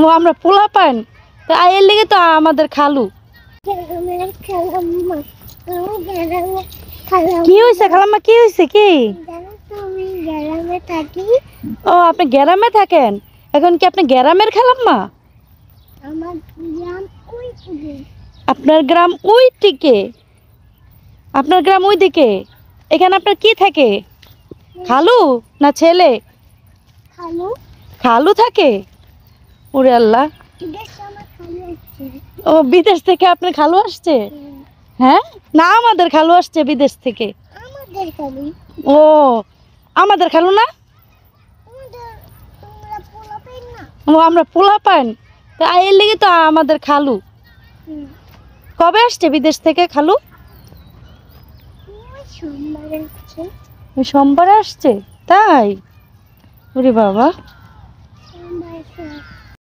ও আমরা পোলা পান তা এর লেগে তো আমাদের খালু কি হয়েছে খালাম্মা কি হয়েছে কি ও আপনি গ্রামে থাকেন এখন কি আপনি গ্রামের খালাম্মা আপনার গ্রাম ওই দিকে আপনার গ্রাম ওই দিকে এখানে আপনার কি থাকে খালু না ছেলে খালু খালু থাকে ওরে আল্লাহ ও বিদেশ থেকে আপনার খালু আসছে হ্যাঁ না আমাদের খালু আসছে বিদেশ থেকে ও আমাদের খালু না ও আমরা পোলা পান তা এর লেগে তো আমাদের খালু কবে আসছে বিদেশ থেকে খালু সোমবার আসছে তাই ওরে বাবা